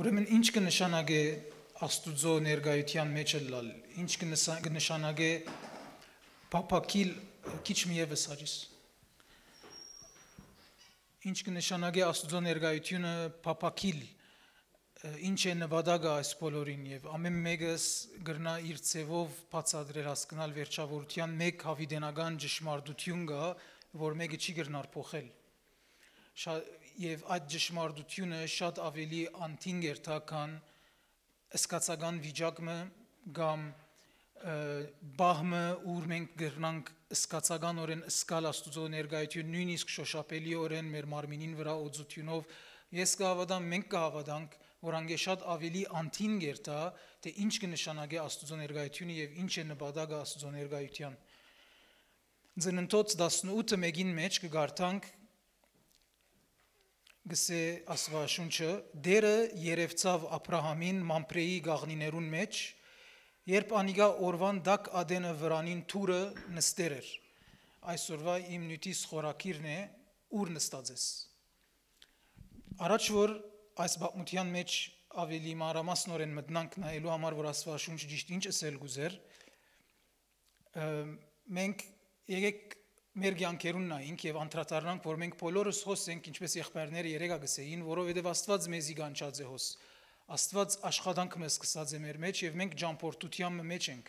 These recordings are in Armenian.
Ուրեմն ինչ կնշանակե Աստուծո ներգայության մեջ լալ, ինչ կնշանակե Պապակիլ քիչ միևս արիս։ Ինչ կնշանակե Աստուծո ներգայությունը Պապակիլ ինչ է նվադակը այս բոլորին եւ ամեն մեկս գրնա իր ցևով բացադրել հասկանալ վերջավորության մեկ հավիդենական ճշմարտություն կա որ մեկը չի գրնար փոխել շատ եւ այդ ճշմարտությունը շատ ավելի անտինգ էր թա քան սկացական վիճակը կամ բահմը ուր մենք գրնանք սկացականորեն սկալ աստուծո ներկայություն նույնիսկ շոշափելիորեն մեր մարմինին վրա օծությունով ես կհավատամ մենք կհավատանք որ անգե շատ ավելի անտինգ էր դա թե ինչ կնշանակի աստուծո ներկայությունը եւ ինչ է նպատակը աստուծո ներկայության ձննտոց 18-ը մեկին մեջ կգարտանք գսե Աստվածաշունչը դերը երևцավ Աբրահամին Մամպրեի գաղնիներուն մեջ, երբ անիգա օրվան դակ ադենը վրանին թուրը նստեր էր։ Այսօրվա իմ նյութիս խորակիրն է ուր նստած ես։ Առաջ որ այս բապմության մեջ ավելի մանրամասնորեն մտնանք նայելու համար, որ Աստվածաշունչը ճիշտ ինչ ասել գուզեր, մենք եկեք մեր ցանկերուն նայինք եւ անդրադառնանք, որ մենք բոլորս հոս ենք, ինչպես եղբայրները երեգա գսեին, որովհետեւ Աստված մեզի կանչած է հոս։ Աստված աշխատանք մեզ սկսած է մեր մեջ եւ մենք ճամփորդության մեջ ենք։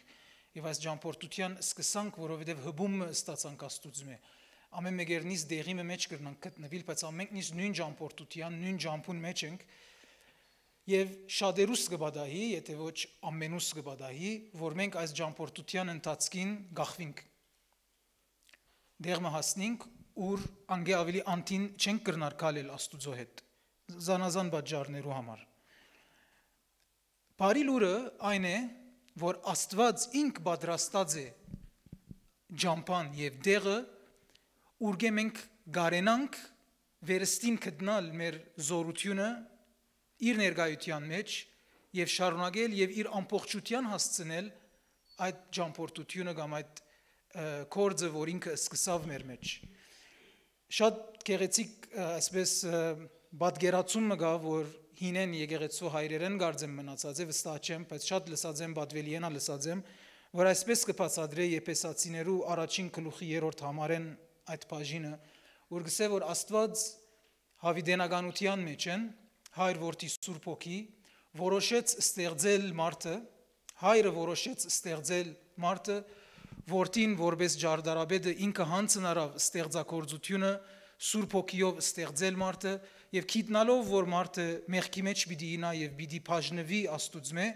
Եվ այս ճամփորդության սկսանք, որովհետեւ հբում ստացանք Աստուծմե։ Ամեն մեկերնից դեղի մեջ կրնանք գտնվել, բայց ամենքնից նույն ճամփորդության, նույն ճամփուն մեջ ենք։ Եվ շատերուս կբադահի, եթե ոչ ամենուս կբադահի, որ մենք այս ճամփորդության ընթացքին գախվենք դեղմը հասնենք, ուր անգե ավելի անտին չենք կրնարկալել աստուծո հետ, զանազան բաժարներու համար։ Բարի լուրը այն է, որ աստված ինք պատրաստած է ջամփան եւ դեղը, ուրգե մենք գարենանք վերստին գտնալ մեր զորությունը իր ներկայության մեջ եւ շարունակել եւ իր ամբողջության հասցնել այդ ջամփորդությունը կամ այդ կորձը, որ ինքը սկսավ մեր մեջ։ Շատ գեղեցիկ այսպես պատկերացումը գա, որ հինեն եկեղեցու հայրերեն գարձեմ մնացած է, վստահ չեմ, բայց շատ լսած եմ, պատվելի ենա լսած եմ, որ այսպես կփածադրե եպեսացիներու առաջին գլուխի երրորդ համարեն այդ բաժինը, որ գսե որ Աստված հավիդենականության մեջ են, հայր որդի Սուրբ Հոգի որոշեց ստեղծել մարդը, հայրը որոշեց ստեղծել մարդը, Որդին որպես ջարդարաբեդը ինքը հանցնարավ ստեղծագործությունը, Սուրբ ոգիով ստեղծել մարդը եւ քիտնալով որ մարդը մեղքի մեջ պիտի ինա եւ պիտի բաժնվի աստուծմե,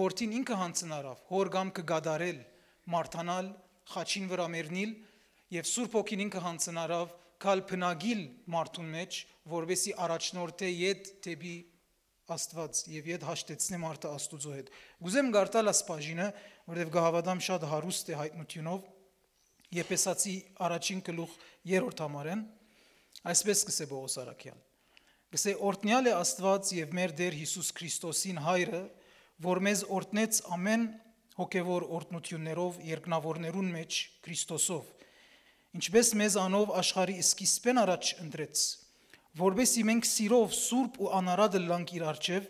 որդին ինքը հանցնարավ, հոր կամ կգադարել, մարտանալ, խաչին վրա մեռնիլ եւ Սուրբ ոգին ինքը հանցնարավ կալ փնագիլ մարդուն մեջ, որովհետեւ առաջնորդե յետ դեպի Աստված եւ իդ հաշտեցնե մարդը Աստուծո հետ։ Գուզեմ գարտալ ասպաժինը, որովհետեւ գահավադամ շատ հարուստ է հայտնությունով։ Եփեսացի առաջին գլուխ 3-րդ համարեն այսպես սկսե Պողոս Արաքյան։ Գսե օրտնյալ է Աստված եւ մեր Տեր Հիսուս Քրիստոսին հայրը, որ մեզ օրտնեց ամեն հոգևոր օրտնություններով երկնավորներուն մեջ Քրիստոսով։ Ինչպես մեզ անով աշխարհի սկիզբեն առաջ ընտրեց որբեսի մենք սիրով սուրբ ու անարադը լանք իր արջև,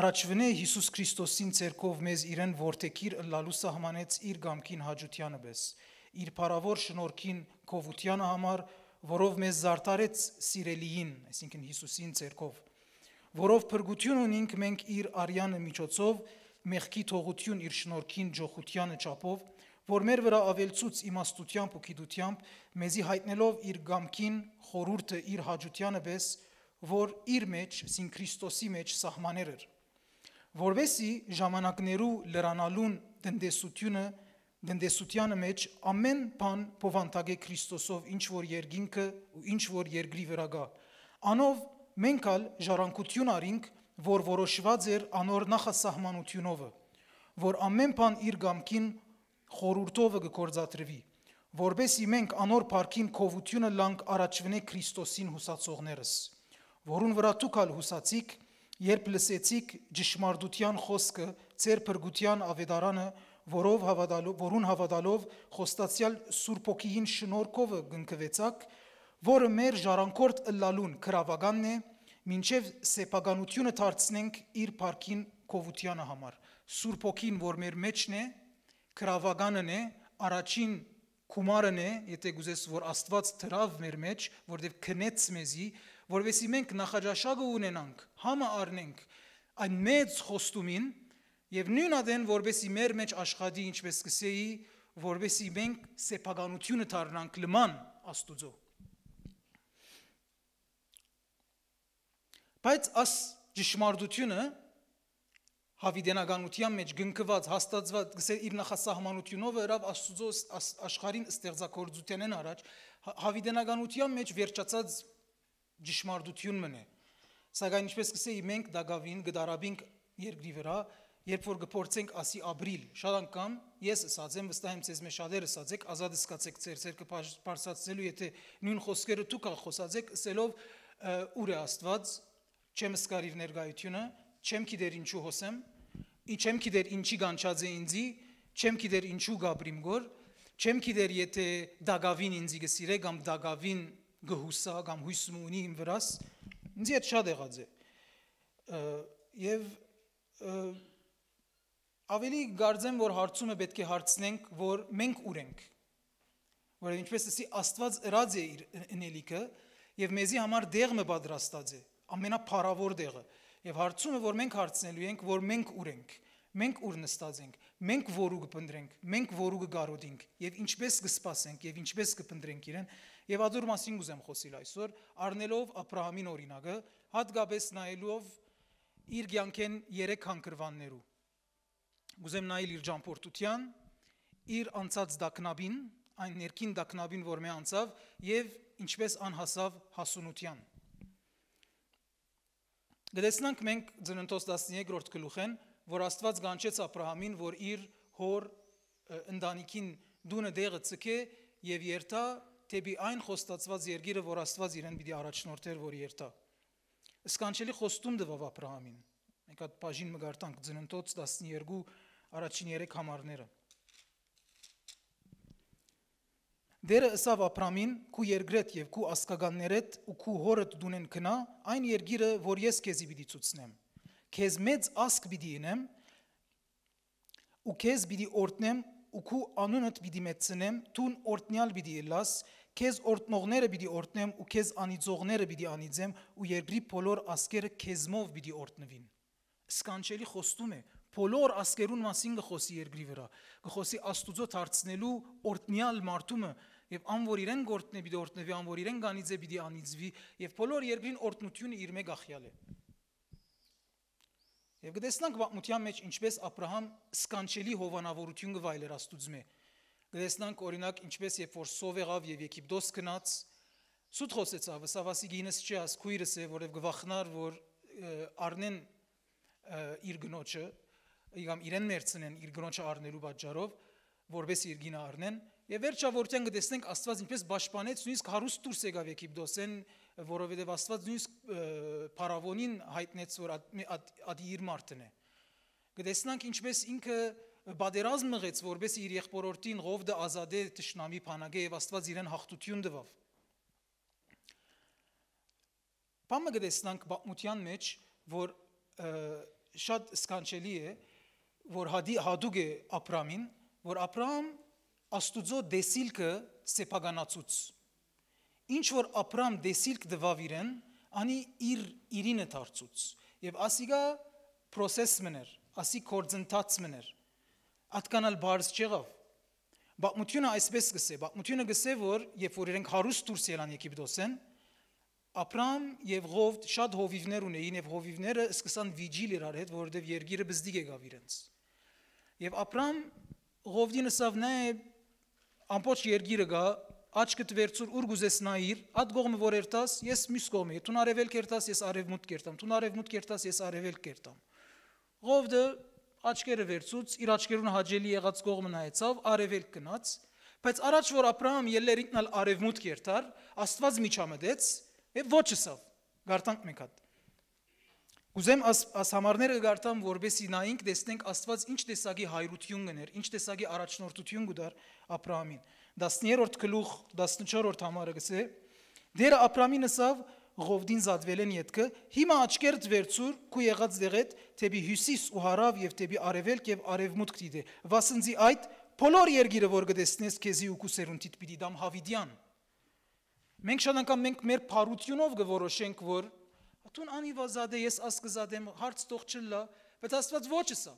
առաջվնե Հիսուս Քրիստոսին ցերկով մեզ իրեն որդեկիր լալուս համանեց իր գամքին հաջությանը բես, իր փարավոր շնորքին կովությանը համար, որով մեզ զարտարեց սիրելիին, այսինքն Հիսուսին ցերկով, որով փրկություն ունինք մենք իր արյանը միջոցով, մեղքի թողություն իր շնորքին ջոխությանը չափով, որ մեր վրա ավելցուց իմաստությամբ ու գիտությամբ մեզի հայտնելով իր գամքին խորուրդը իր հաջությանը պես, որ իր մեջ, սին Քրիստոսի մեջ սահմաներ էր, որովհետեւ ժամանակներու լրանալուն դնդեսությունը դնդեսությանը մեջ ամեն բան փովանտագե Քրիստոսով ինչ որ երգինքը ու ինչ որ երգրի վրա գա։ Անով մենքալ ժառանգություն արինք, որ որոշված էր անոր նախասահմանությունովը, որ ամեն բան իր գամքին խորուրդովը գործադրվի, որբեսի մենք անոր պարքին կովությունը լանք առաջվնե Քրիստոսին հուսացողներս, որուն վրա տուկալ հուսացիք, երբ լսեցիք ճշմարդության խոսքը, ծեր պրգության ավետարանը, որով հավատալով, որուն հավատալով խոստացյալ Սուրբոգիին շնորհքովը գնկվեցակ, որը մեր ժառանգորդ ըլլալուն քրավականն է, մինչև սեփականությունը դարձնենք իր парքին կովությանը համար։ Սուրբոգին, որ մեր մեջն է, մեր Քրավականն է, առաջին կումարն է, եթե գուզես, որ Աստված թրավ մեր մեջ, որտեվ քնեց մեզի, որովհետեւ մենք նախաճաշակը ունենանք, համը առնենք այն մեծ խոստումին եւ նույն ադեն, որովհետեւ մեր մեջ աշխատի, ինչպես կսեի, որովհետեւ մենք սեփականությունը դառնանք լման Աստուծո։ Բայց աս ճշմարտությունը հավիդենականության մեջ գնկված հաստատված գսեր իր նախասահմանությունով հրավ աստուծո աշխարհին ստեղծագործությանն առաջ հավիդենականության մեջ վերջացած ճշմարտություն մնե սակայն ինչպես գսեի մենք դակավին գդարաբինք երկրի վրա երբ որ գործենք ասի ապրիլ շատ անգամ ես ասած եմ վստահ եմ ցեզ մեջ շատերը ասած եք ազատ սկացեք ծեր ցերկը բարձրացնելու եթե նույն խոսքերը դուք ախոսած եք ասելով ուր է աստված չեմ սկարիր ներգայությունը չեմ գիտեր ինչու հոսեմ, չեմ գիտեր ինչի գանչած է ինձի, չեմ գիտեր ինչու գաբրիմ գոր, չեմ գիտեր եթե դագավին ինձի գսիրե կամ դագավին գհուսա կամ հույսում ունի իմ վրաս, ինձի այդ շատ եղած է։ Եվ ավելի գարձեմ, որ հարցումը պետք է հարցնենք, որ մենք ուր ենք, որև ինչպես ասի աստված ըրած է իր ընելիքը և մեզի համար դեղմը բադրաստած է, ամենա պարավոր դեղը, Եվ հարցումը, որ մենք հարցնելու ենք, որ մենք ուր ենք, մենք ուր նստած ենք, մենք որու կփնտրենք, մենք որու կգարոդինք եւ ինչպես կսպասենք եւ ինչպես կփնտրենք իրեն։ Եվ ադուր մասին կուզեմ խոսիլ այսօր, առնելով Աբրահամին օրինակը, հատկապես նայելով իր ցանկեն 3 հանգրվաններու։ Կուզեմ նայել իր ճամփորդության, իր անցած դակնաբին, այն ներքին դակնաբին, որ մե անցավ եւ ինչպես անհասավ հասունության։ Դերեսնանք մենք Ձնընթոս 13-րդ գլուխեն, որ Աստված գանչեց Աբրահամին, որ իր հոր ընտանիքին դունը դեղը ցկե եւ երթա տեպի այն խոստացված երկիրը, որ Աստված իրեն պիտի առաջնորդեր, որ երթա։ Սկանչելի խոստում տվավ Աբրահամին։ Մենք այդ բաժին մգարտանք Ձնընթոց 12 առաջին 3 համարները։ Դերը ըսավ Աբրամին՝ «Քու երկրդ եւ քու ասկագաններդ ու քու հորդ դունեն քնա այն երկիրը, որ ես քեզի պիտի ցուցնեմ։ Քեզ մեծ ասկ պիտի ինեմ, ու քեզ պիտի օրտնեմ ու քու անունդ պիտի մեծնեմ, տուն օրտնյալ պիտի լաս, քեզ օրտնողները պիտի օրտնեմ ու քեզ անիծողները պիտի անիծեմ ու երկրի բոլոր ասկերը քեզմով պիտի օրտնվին»։ Սկանչելի խոստում է, բոլոր ասկերուն մասին գխոսի երկրի վրա, գխոսի Աստուծո դարձնելու օրտնյալ մարդումը, եւ անոր իրեն գործնե պիտի օրտնեվի, անոր իրեն գանիցե պիտի անիծվի եւ բոլոր երկրին օրտնությունը իր մեկ ախյալ է։ Եվ գտեսնանք բամության մեջ ինչպես Աբ รา համ սկանչելի հովանավորություն գվայլեր աստուծմե։ Գտեսնանք օրինակ ինչպես երբ որ սով եղավ եւ Եգիպտոս գնաց, սուտ խոսեցավ, սավասի գինես չի աս քույրս է, որև գվախնար, որ արնեն իր գնոճը, իգամ իրեն մերցնեն իր գնոճը առնելու պատճառով, որբես իր գինը առնեն, Եվ վերջը որտեն կտեսնենք Աստված ինչպես պաշտպանեց, նույնիսկ հարուստ դուրս եկավ Եգիպտոսեն, որովհետև Աստված նույնիսկ փարավոնին հայտնեց, որ ադի իր մարդն է։ Կտեսնանք ինչպես ինքը բادرազմ մղեց, որբես իր եղբորորդին Ղովդը ազատե ճշնամի փանագե եւ Աստված իրեն հաղթություն տվավ։ Բամը կտեսնանք բամության մեջ, որ շատ սկանչելի է, որ հադի հադուկ է Աբրամին, որ Աբրամ աստուծո դեսիլքը սեպագանացուց։ Ինչ որ ապրամ դեսիլք դվավ իրեն, անի իր իրինը դարձուց։ Եվ ասիգա process մներ, ասի կորձընթաց մներ։ Ատկանալ բարձ չեղավ։ Բակմությունը այսպես գսե, բակմությունը գսե, որ երբ որ իրենք հարուստ դուրս ելան Եգիպտոսեն, Ապրամ եւ Ղովդ շատ հովիվներ ունեին եւ հովիվները սկսան վիջիլ իրար հետ, որովհետեւ երգիրը բզդիկ եկավ իրենց։ Եվ Ապրամ Ղովդին ասավ նայ ամբողջ երգիրը գա, աչքդ վերցուր ուր գուզես նայիր, այդ կողմը որ երտաս, ես մյուս կողմի, տուն արևելք երտաս, ես արևմուտք երտամ, տուն արևմուտք երտաս, ես արևելք երտամ։ Ղովդը աչքերը վերցուց, իր աչքերուն հաջելի եղած կողմը նայեցավ, արևելք գնաց, բայց առաջ որ Աբրահամ ելեր ինքնալ արևմուտք երտար, Աստված միջամտեց եւ ոչ ասավ։ Գարտանք մեկ հատ։ Կուզեմ աս, աս համարները գարտամ, որբեսի նայինք տեսնենք Աստված ինչ տեսակի հայրություն գներ, ինչ տեսակի առաջնորդություն գուդար Աբրահամին։ 13-րդ գլուխ 14-րդ համարը գսե. Դերը Աբրահամին ասավ. Ղովդին զատվել են յետքը, հիմա աչքերդ վերցուր, քու եղած դեղետ, թեպի հյուսիս ու հարավ եւ թեպի արևելք եւ արևմուտք դիտե։ Վասնձի այդ բոլոր երգիրը որ գտեսնես քեզի ու կուսերունտիդ պիտի դամ հավիդյան։ Մենք շատ անգամ մենք մեր փառությունով գորոշենք, որ Թուն անիվազադե ես ասկզադեմ հարց տող չլա, բայց Աստված ոչ է սա։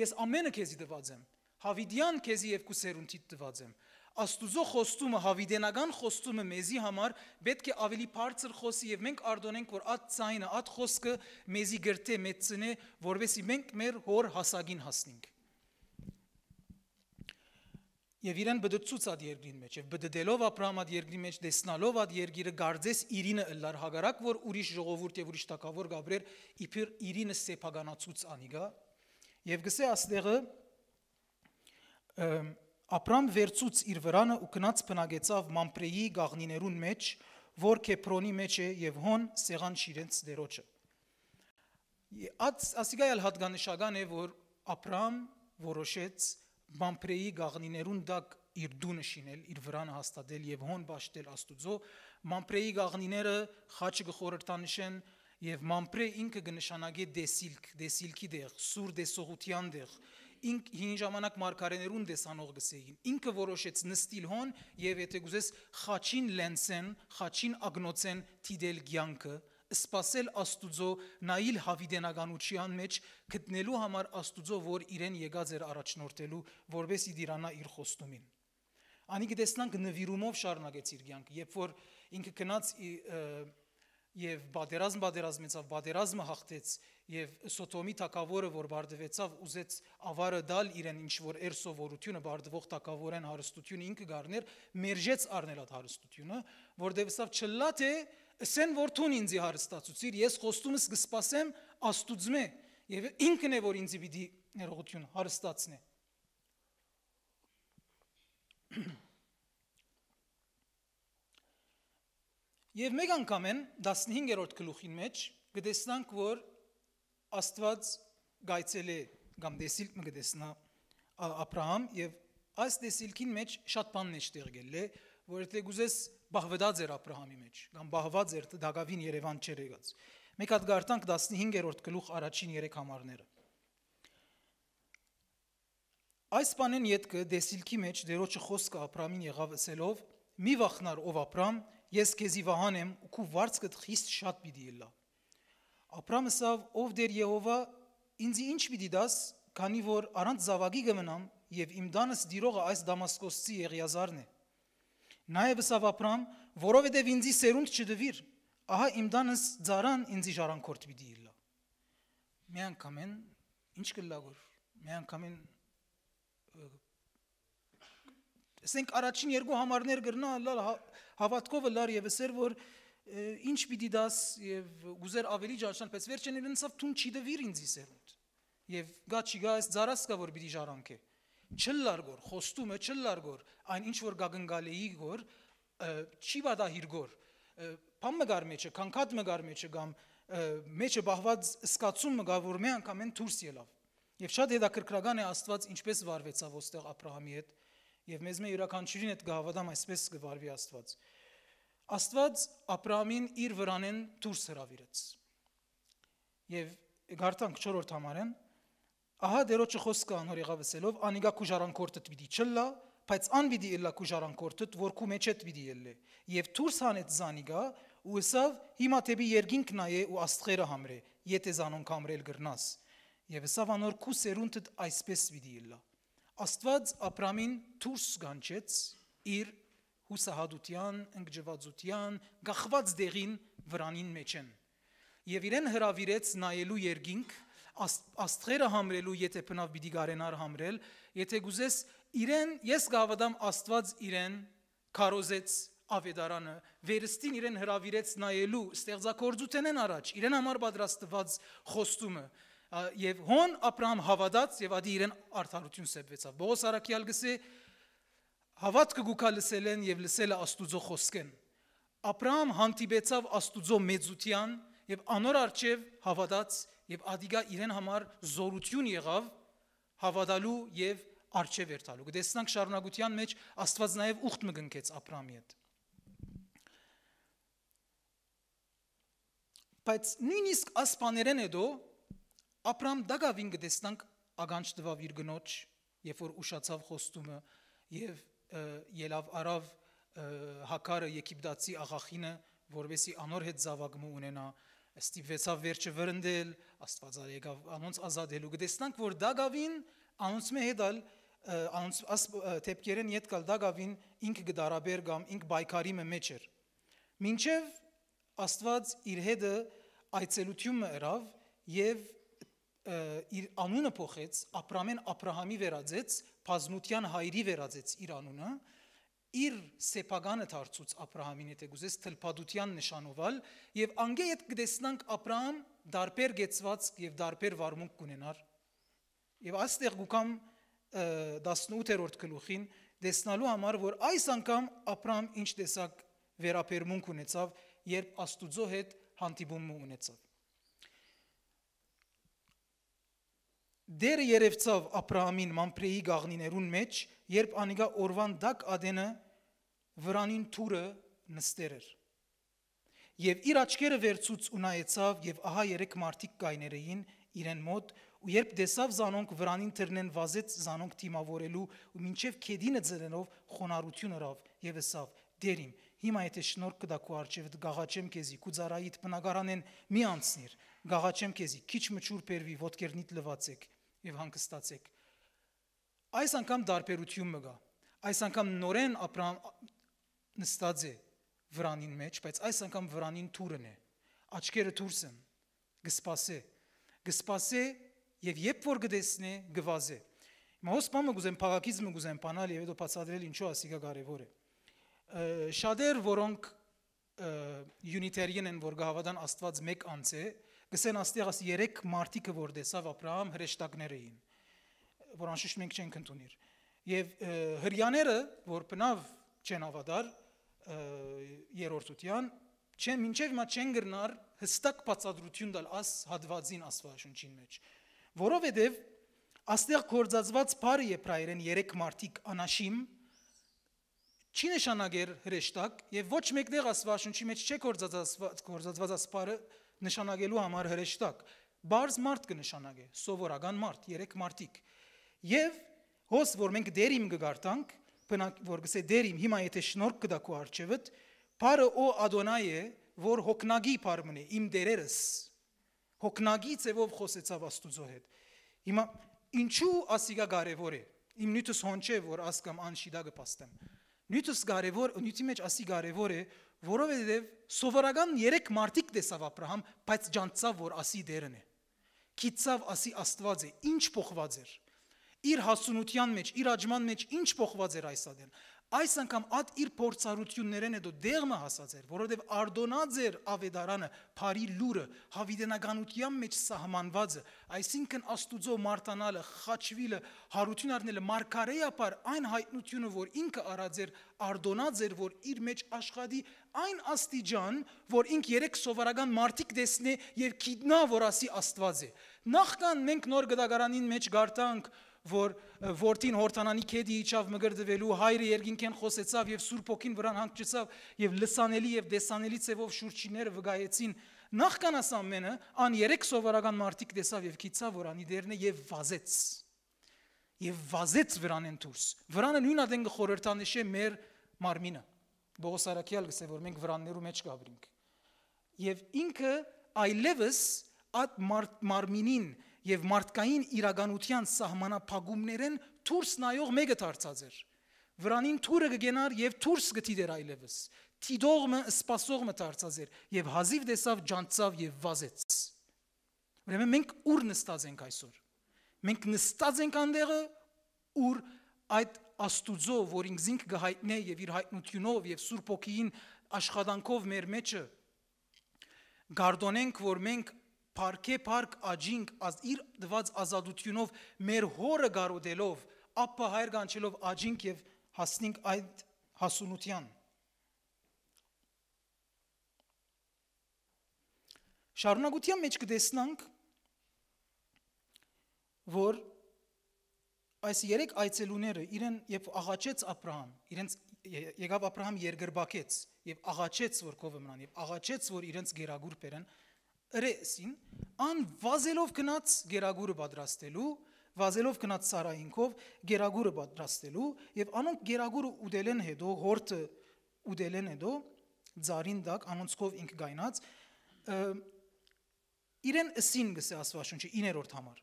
Ես ամենը քեզի տված եմ։ Հավիդյան քեզի եւ կուսերունտիդ տված եմ։ Աստուծո խոստումը, հավիդենական խոստումը մեզի համար պետք է ավելի բարձր խոսի եւ մենք արդոնենք, որ այդ ցայնը, այդ խոսքը մեզի գրտե մեծնե, որովհետեւ մենք մեր հոր հասակին հասնենք եւ իրեն բդծուց այդ երկրին մեջ եւ բդդելով ապրամ այդ երկրի մեջ տեսնալով այդ երկիրը գարձես իրինը լար հագարակ որ ուրիշ ժողովուրդ եւ ուրիշ տակավոր գաբրեր իբր իրինը սեփականացուց անիգա եւ գսե աստեղը ապրամ վերցուց իր վրանը ու գնաց բնագեցավ մամպրեի գաղնիներուն մեջ որ կեփրոնի մեջ է եւ հոն սեղան շիրենց դերոճը Աց ասիգայալ հատկանշական է որ ապրամ որոշեց Մամպրեի գաղնիներուն դակ իր դու նշինել, իր վրան հաստատել եւ հոն ճաշտել Աստուծո, Մամպրեի գաղնիները խաչը գխորհրդանշեն եւ Մամպրե ինքը կնշանակի դեսիլք, դեսիլքի դեղ, սուր դեսողության դեղ։ Ինք հին ժամանակ մարգարեներուն դեսանող գսեին։ Ինքը որոշեց նստիլ հոն եւ եթե գուզես խաչին լենսեն, խաչին ագնոցեն թիդել ցանկը, սпасել Աստուծո նայիլ հավիդենականության մեջ գտնելու համար Աստուծո, որ իրեն եկած էր առաջնորդելու, որբեսի դիրանա իր խոստումին։ Անի գտեսնանք նվիրումով շարունակեց իր կյանքը, երբ որ ինքը գնաց եւ բادرազմ բادرազմեցավ, բادرազմը հաղթեց եւ Սոթոմի թակավորը, որ բարդվեցավ, ուզեց ավարը դալ իրեն ինչ որ երսովորությունը բարդվող թակավորեն հարստությունը ինքը գարներ, մերժեց առնել այդ հարստությունը, որտեւ սավ չլա թե սեն որդուն ինձի հարստացուցիր, ես խոստումս կսպասեմ աստուծմե եւ ինքն է որ ինձի պիտի ներողություն հարստացնե։ Եվ մեկ անգամ են 15-րդ գլուխին մեջ գտեսնանք, որ Աստված գայցել է կամ դեսիլք մը գտեսնա Աբրահամ եւ այս դեսիլքին մեջ շատ բան մեջ տեղել է, որովհետեւ գուզես բահվդած էր Աբրահամի մեջ, կամ բահված էր դագավին Երևան չեր եկած։ Մեկ հատ գարտանք 15-րդ գլուխ առաջին 3 համարները։ Այս բանեն յետքը դեսիլքի մեջ դերոջը խոսքը Աբրամին եղավ ասելով. «Մի վախնար, ով Աբրամ, ես քեզի վահան եմ ու քու վարձքդ խիստ շատ պիտի ելա»։ Աբրամը ասավ. «Ով դեր Եհովա, ինձ ինչ պիտի դաս, քանի որ առանց զավակի կմնամ եւ իմ դանս դիրողը այս Դամասկոսցի Եղիազարն է»։ Նաև սավապրամ, որովհետև ինձի սերունդ չդվիր, ահա իմ դանս ծարան ինձի ժարանքորդ պիտի իլա։ Մի անգամ են ինչ կլագոր, մի անգամ են ասենք առաջին երկու համարներ գրնա լար հա, հավատքովը լար եւ ասեր որ ինչ պիտի դաս եւ գուզեր ավելի ճանչանպես վերջին ինձավ թուն չի դվիր ինձի սերունդ եւ գա չի գա այս ծարասկա որ պիտի ժարանքե չլարգոր, խոստումը չլարգոր, այն ինչ որ գագնգալեի գոր, չի վադահիր գոր, պամ մգար մեջը, կանքատ մգար մեջը գամ, մեջը բահված սկացում մգա, որ մի անգամ են թուրս ելավ։ Եվ շատ հետաքրքրական է Աստված ինչպես վարվեցավ ոստեղ Աբրահամի հետ, եւ մեզ մե յուրաքանչյուրին հետ գահավադամ այսպես կվարվի Աստված։ Աստված Աբրահամին իր վրանեն դուրս հravirեց։ Եվ գարտանք 4-րդ համարեն Ահա դերոջը խոսքը անոր եղավսելով անիգա քուժարանքորտը պիտի չլա, բայց ան պիտի ելա քուժարանքորտը որքու մեջ է պիտի ելլե։ Եվ թուրս հանեց զանիգա ու ասավ հիմա թեպի երկինք նայե ու աստղերը համրե, եթե զանոնք համրել գրնաս։ Եվ ասավ անոր քու սերունդդ այսպես պիտի ելա։ Աստված Աբրամին թուրս գանչեց իր հուսահատության, ընկճվածության, գախված դեղին վրանին մեջ են։ Եվ իրեն հրավիրեց նայելու երգինք, աստղերը համրելու, եթե փնավ պիտի գարենար համրել, եթե գուզես իրեն, ես գավադամ Աստված իրեն քարոզեց ավետարանը, վերստին իրեն հրավիրեց նայելու ստեղծագործութենեն առաջ, իրեն համար պատրաստված խոստումը եւ հոն Աբրահամ հավատաց եւ ադի իրեն արդարություն սեպվեցավ։ Բողոս Արաքյալ գսե հավատքը գուկա լսել են եւ լսել է Աստուծո խոսքեն։ Աբրահամ հանդիպեցավ Աստուծո մեծության եւ անոր արչեւ հավատաց եւ Ադիգա իրեն համար զորություն եղավ հավատալու եւ արժե վերթալու։ Գտեսնանք շարունակության մեջ Աստված նաեւ ուխտ մգնքեց Աբրամի հետ։ բայց նույնիսկ ասպաներեն հետո ապրամ դակավին գտեսնանք ագանջ տվավ իր գնոջ երբ որ ուշացավ խոստումը եւ ելավ արավ հակարը եգիպտացի աղախինը որովհետեւ անոր հետ զավակում ունենա ստիպվեցավ վերջը վրընդել, Աստվածար եկավ անոնց ազատելու։ Գտեսնանք, որ Դագավին անոնց մե հետալ անոնց աս թեփկերեն իդ կալ Դագավին ինք գդարաբեր կամ ինք բայկարի մեջ էր։ Մինչև Աստված իր հետը այցելությունը ըրավ եւ իր անունը փոխեց Աբրամեն Աբրահամի վերածեց, բազմության հայրի վերածեց իր անունը, իր սեփականը դարձուց Աբրահամին եթե գուզես թլփադության նշանովալ եւ անգե հետ կտեսնանք Աբրահամ դարբեր գեցված եւ դարբեր վարմունք կունենար եւ այստեղ գուկամ 18-րդ գլուխին տեսնալու համար որ այս անգամ Աբրահամ ինչ տեսակ վերաբերմունք ունեցավ երբ Աստուծո հետ հանդիպում ունեցավ Դեր երևцավ Աբրահամին Մամփրեի գաղնիներուն մեջ երբ անիկա օրվան դակ ադենը վրանին թուրը նստեր էր։ Եվ իր աչքերը վերցուց ու նայեցավ եւ ահա երեք մարդիկ կայներեին իրեն մոտ ու երբ տեսավ զանոնք վրանին թռնեն վազեց զանոնք թիմավորելու ու մինչև քեդինը ձրենով խոնարհություն ըրավ եւ ասավ դերիմ հիմա եթե շնոր կդակու արջևդ գաղաչեմ քեզի քու ծարայիդ բնագարանեն մի անցնիր գաղաչեմ քեզի քիչ մճուր բերվի ոդկերնիդ լվացեք եւ հանգստացեք այս անգամ դարբերություն մգա այս անգամ նորեն ապրան նստած է վրանին մեջ, բայց այս անգամ վրանին թուրն է։ Աչքերը դուրս են։ Գսպասե։ Գսպասե եւ երբ որ գտեսնե գվազե։ Մոս պամը գուզեմ փաղակից մը գուզեմ բանալ եւ հետո բացատրել ինչու ասիկա կարեւոր է։ Շատեր որոնք unitarian են որ գավադան Աստված մեկ անց է, գսեն աստեղս 3 մարտիկը որ դեսավ Աբրահամ հրեշտակներ էին, որ անշուշտ մենք չենք ընդունիր։ Եվ հрьяաները, որ բնավ չեն ավադար, երրորդության չեն մինչև մա չեն գրնար հստակ բացադրություն տալ աս հատվածին աստվածաշունչին մեջ որովհետև աստեղ կորցածված բարը եբրայերեն 3 մարտիկ անաշիմ չի նշանակեր հրեշտակ եւ ոչ մեկտեղ աստվածաշունչի մեջ չէ կորցածված կորցածված ասպարը նշանակելու համար հրեշտակ բարձ մարդ կնշանակե սովորական մարդ 3 մարտիկ եւ հոս որ մենք դերիմ կգարտանք բնակ որ գսե դերիմ հիմա եթե շնորհք կդա քո արջևդ բարը օ Ադոնայե որ հոգնագի բարմնի իմ դերերս հոգնագի ծևով խոսեցավ աստուծո հետ հիմա ինչու ասիգա կարևոր է իմ նյութս հոնչե որ ասկամ անշիդագը պաստեմ նյութս կարևոր նյութի մեջ ասի կարևոր է որովհետև սովորական 3 մարտիկ տեսավ Աբրահամ բայց ջանցավ որ ասի դերն է կիցավ ասի աստված է ինչ փոխված էր իր հասունության մեջ, իր աճման մեջ ինչ փոխված էր այս ադեն։ Այս անգամ ադ իր փորձառություններեն է դու դեղը հասած էր, որովհետև արդոնած էր ավետարանը, բարի լուրը, հավիդենականության մեջ սահմանվածը, այսինքն Աստուծո մարտանալը, խաչվիլը, հարություն առնելը մարգարեյապար այն հայտնությունը, որ ինքը արած էր, արդոնած էր, որ իր մեջ աշխատի այն աստիճան, որ ինք երեք սովորական մարդիկ տեսնի եւ գիտնա, որ ասի Աստված է։ Նախքան մենք նոր գդագարանին մեջ գարտանք, որ որդին հորթանանի քեդի իջավ մգրդվելու հայրը երկինքեն խոսեցավ եւ Սուրբ ոգին վրան հանգչեցավ եւ լսանելի եւ դեսանելի ցևով շուրջիները վգայեցին նախքան աս ամենը ան երեք սովորական մարդիկ տեսավ եւ քիծավ որ անի դերն է եւ վազեց եւ վազեց վրանեն դուրս վրանը նույնա դեն խորհրդանիշե մեր մարմինը Բողոս Արաքյալ գսե որ մենք վրաններու մեջ գաբրինք եւ ինքը այլևս այդ մարմինին մար, եւ մարդկային իրականության սահմանափակումներեն դուրս նայող մեկը դարձած էր։ Վրանին թուրը կգենար եւ դուրս գտիդեր այլևս։ Տիդողը սպասողը դարձած էր եւ հազիվ տեսավ ջանցավ եւ վազեց։ Ուրեմն մենք ուր նստած ենք այսօր։ Մենք նստած ենք անդեղը, ուր այդ Աստուծո, որ ինքս ինք գահիտնե եւ իր հայտնությունով եւ Սուրբ Օքիին աշխատանքով մեր մեջը գարդոնենք, որ մենք Փարքե փարք աջինք ազ իր դված ազատությունով մեր հորը գարոդելով, ապա հայր գանչելով աջինք եւ հասնենք այդ հասունության։ Շարունակության մեջ կտեսնանք, որ այս երեք այցելուները իրեն երբ աղաչեց Աբրահամ, իրենց եկավ Աբրահամ երգրբակեց եւ աղաչեց որ կովը մնան եւ աղաչեց որ իրենց գերագուր բերեն, Ռեսին ան վազելով գնաց Գերագուրը պատրաստելու, վազելով գնաց Սարայինքով Գերագուրը պատրաստելու եւ անոնք Գերագուրը ուդելեն հետո հորտը ուդելեն հետո ծարին դակ անոնցքով ինք գայնած իրեն ըսին գսե ասվաշունչի 9-րդ համար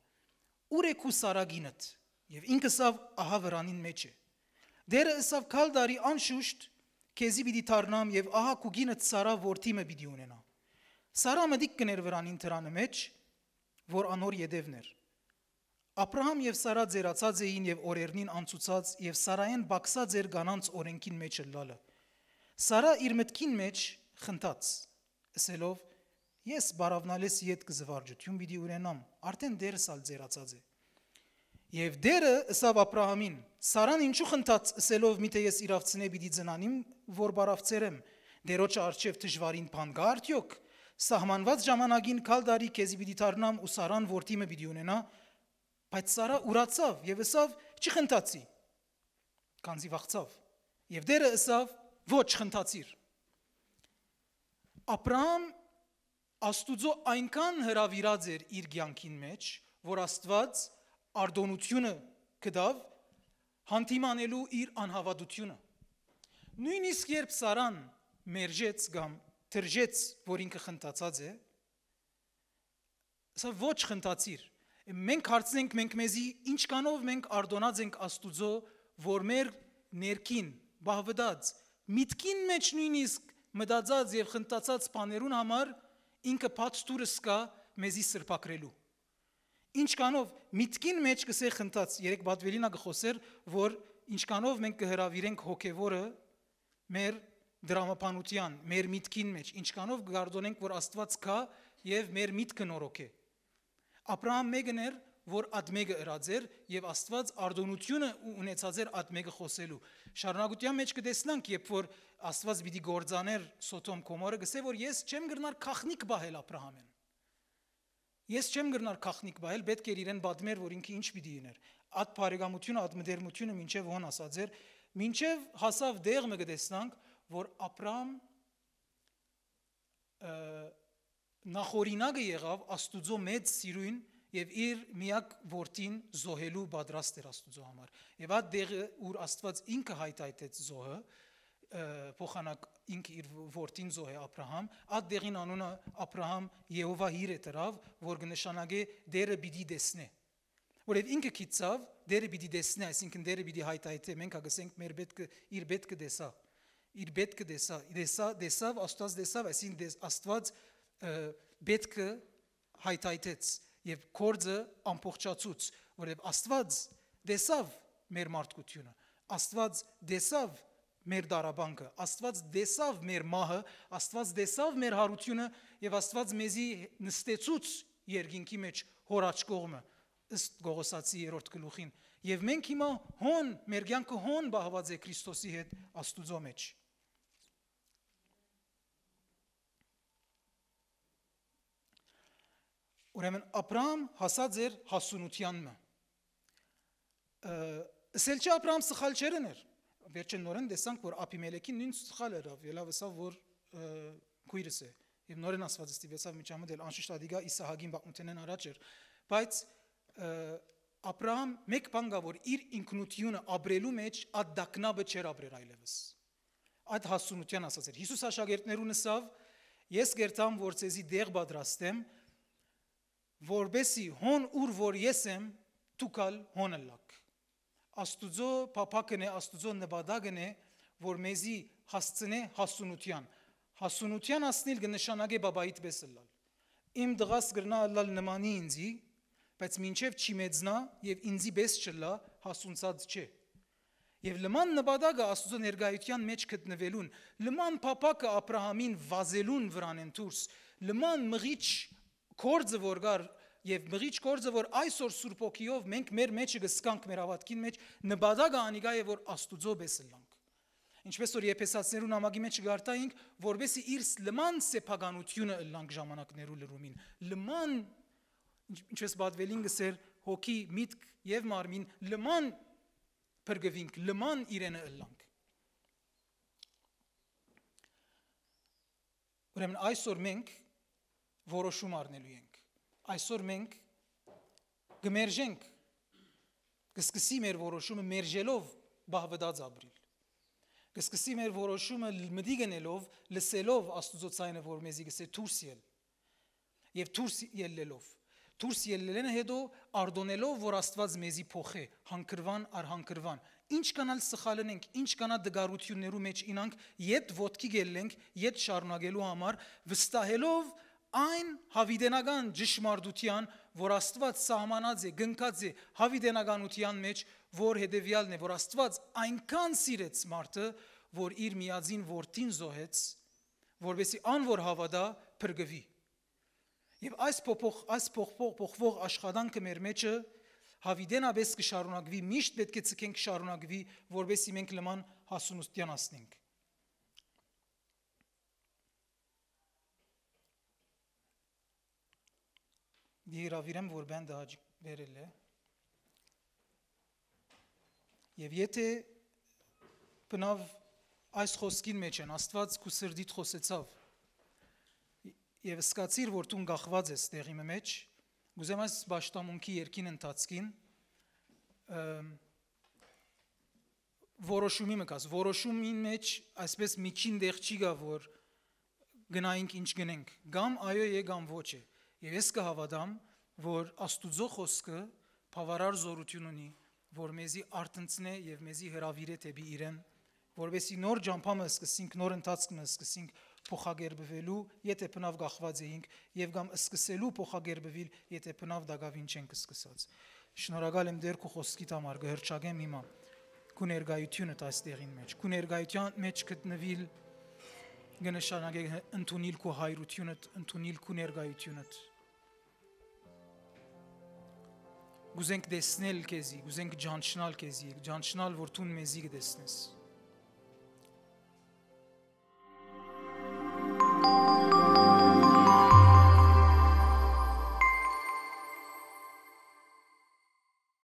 ուր է քու սարագինդ եւ ինքսավ ահա վրանին մեջ է դերը ըսավ քալդարի անշուշտ քեզի պիտի թարնամ եւ ահա քու գինդ սարա որթիմը պիտի ունենա Սարամդիկ կներ վրանին թրանը մեջ, որ անոր յեդևներ։ Աբրահամ եւ Սարա ձերացած էին եւ օրերնին անցուցած եւ Սարայեն բաքսած էր կանանց օրենքին մեջ լալը։ Սարա իր մտքին մեջ խնդաց, ասելով. Ես բարավնալես իդ կզվարճություն պիտի ունենամ, արդեն դերս ալ ձերացած է։ Եվ դերը ըսավ Աբրահամին. Սարան ինչու խնդաց, ասելով միտե ես իրավցնե պիտի ծնանիմ, որ բարավցերեմ։ Դերոջը արչև դժվարին բան գա արդյոք սահմանված ժամանակին քալդարի քեզի պիտի դառնամ ու Սարան որդիմը պիտի ունենա, բայց Սարա ուրացավ եւ ասավ՝ «Չի խնդացի»։ Կանզի վախցավ։ Եվ դերը ասավ՝ «Ոչ խնդացիր»։ Աբրահամ Աստուծո այնքան հրավիրած էր իր ցանկին մեջ, որ Աստված արդոնությունը կդավ հանդիմանելու իր անհավատությունը։ Նույնիսկ երբ Սարան մերժեց կամ թրջեց, որ ինքը խնդացած է, սա ոչ խնդացիր։ Մենք հարցնենք մենք մեզի ինչ կանով մենք արդոնած ենք Աստուծո, որ մեր ներքին բահվդած միտքին մեջ նույնիսկ մտածած եւ խնդացած բաներուն համար ինքը փաստուրը սկա մեզի սրբակրելու։ Ինչ կանով միտքին մեջ կսե խնդած երեք բադվելինա գխոսեր, որ ինչքանով մենք կհրավիրենք հոգևորը մեր դրամապանության, մեր միտքին մեջ, ինչքանով գարդոնենք, որ Աստված կա եւ մեր միտքը նորոգ է։ Աբրահամ մեկն էր, որ ադմեգը ըրած էր եւ Աստված արդոնությունը ունեցած էր ադմեգը խոսելու։ Շարունակության մեջ կտեսնանք, երբ որ Աստված պիտի գործաներ Սոդոմ Գոմորը, գսե որ ես չեմ գրնար քախնիկ բահել Աբրահամեն։ Ես չեմ գրնար քախնիկ բայել, պետք էր իրեն բադմեր, որ ինքը ինչ պիտի իներ։ Այդ բարեկամությունը, այդ մդերմությունը ինչև հոն ասած էր, ինչև հասավ դեղը կտեսնանք, որ Աբրամ նախորինակը եղավ Աստուծո մեծ սիրուն եւ իր միակ որդին զոհելու պատրաստ էր Աստուծո համար։ Եվ այդ դեղը, ուր Աստված ինքը հայտայտեց զոհը, փոխանակ ինքը իր որդին զոհ է Աբրահամ, այդ դեղին անունը Աբրահամ Եհովա հիր է դրավ, որ կնշանակե դերը պիտի դեսնե։ Որև ինքը գիծավ, դերը պիտի դեսնե, այսինքն դերը պիտի հայտայտե, մենք հագսենք մեր պետքը իր պետքը դեսա իր պետքը դեսա, դեսա, դեսավ, Աստված դեսավ, այսին դես Աստված պետքը հայթայթեց եւ կորձը ամբողջացուց, որովհետեւ Աստված դեսավ մեր մարդկությունը, Աստված դեսավ մեր դարաբանքը, Աստված դեսավ մեր մահը, Աստված դեսավ մեր հարությունը եւ Աստված մեզի նստեցուց երկինքի մեջ հորաճ կողմը ըստ Գողոսացի 3-րդ գլուխին եւ մենք հիմա հոն մեր ցանկը հոն բահված է Քրիստոսի հետ Աստուծո մեջ Ուրեմն Աբրահամ հասած էր հասունությանը։ Սել չէ Աբրահամ սխալ չերներ։ Վերջնորեն տեսանք, որ Ափիմելեքին նույն սխալ էր, ելավսավ որ քույրս է։ Եվ նորեն ասված ստիվեցավ միջամդ էլ անշիշտ ադիգա Իսահագին բակմութենեն առաջ էր։ Բայց Աբրահամ մեկ բան գա, որ իր ինքնությունը ապրելու մեջ ադդակնաբը չեր ապրեր այլևս։ Այդ հասունության ասած էր։ Հիսուս աշակերտներուն ասավ. Ես գերտամ, որ ցեզի դեղ պատրաստեմ, որբեսի հոն ուր որ ես եմ դուքալ հոնը լակ աստուծո փապակն է աստուծո նպատակն է որ մեզի հասցնե հասունության հասունության ասնել կնշանակե բաբայիդ պես լալ իմ դղաս գրնա լալ նմանի ինձի բայց մինչև չի մեծնա եւ ինձի պես չլա հասունցած չէ Եվ լման նպատակը Աստուծո ներկայության մեջ գտնվելուն, լման փապակը Աբ รา համին վազելուն վրան ընդուրս, լման մղիչ կորձը որ գար եւ մղիչ կորձը որ այսօր Սուրբ ոգիով մենք մեր մեջը գսկանք մեր հավատքին մեջ նպատակը անիգա է որ աստուծո բեսլանք ինչպես որ եփեսացներուն ամագի մեջ գարտայինք որովհետեւ իր լման սեփականությունը ըլլանք ժամանակներու լրումին լման ինչպես բադվելին գսեր հոգի միտք եւ մարմին լման բրգվինք լման իրենը ըլլանք Ուրեմն այսօր մենք որոշում առնելու ենք։ Այսօր մենք գմերժենք, կսկսի մեր որոշումը մերժելով բահվդած ապրիլ։ Կսկսի մեր որոշումը մտի գնելով, լսելով Աստուծո ցայնը, որ մեզի գսե դուրս ել։ Եվ դուրս ելնելով, դուրս ելնելն հետո արդոնելով, որ Աստված մեզի փոխե, հանգրվան առ հանգրվան։ Ինչ կանալ սխալնենք, ինչ կանա դգարություններու մեջ ինանք, իդ ոդքի գելնենք, իդ շարունակելու համար վստահելով, այն հավիդենական ճշմարտության, որ Աստված սահմանած է, գնկած է հավիդենականության մեջ, որ հետևյալն է, որ Աստված այնքան սիրեց մարդը, որ իր միածին որդին զոհեց, որովհետեւ անոր հավատա փրկվի։ Եվ այս փոփոխ այս փոփոխ փոխվող աշխատանքը մեր մեջը հավիդենաբես կշարունակվի, միշտ պետք է ցկենք շարունակվի, որովհետեւ մենք նման հասունության ասնենք։ դիհրավիրեմ, որ բենդը հաջ բերել է։ Եվ եթե բնավ այս խոսքին մեջ են, աստված կու սրդիտ խոսեցավ, եւ սկացիր, որ դու գախված ես տեղի մեջ, գուզեմ այս ճաշտամունքի երկին ընթացքին որոշումի մկաս, որոշումին մեջ այսպես միջին դեղ չի գա, որ գնայինք ինչ գնենք, գամ այո է, գամ ոչ է, Եվ ես կհավատամ, որ Աստուծո խոսքը բավարար զորություն ունի, որ մեզի արտնցնե եւ մեզի հրավիրե տեպի իրեն, որովհետեւ նոր ճամփամը սկսենք, նոր ընթացքը սկսենք փոխագերբվելու, եթե բնավ գախված էինք եւ կամ սկսելու փոխագերբվել, եթե բնավ դակավին չենք սկսած։ Շնորհակալ եմ ձեր քո խոսքիդ համար, գհրճագեմ հիմա քու ներգայությունը տաստեղին մեջ, քու ներգայության մեջ գտնվիլ գնշանագե ընդունիլ քու հայրությունդ, ընդունիլ քու ներգայությունդ Գուզենք տեսնել քեզի, գուզենք ճանչնալ քեզի, ճանչնալ, որ դու մեզի կտեսնես։ Thank you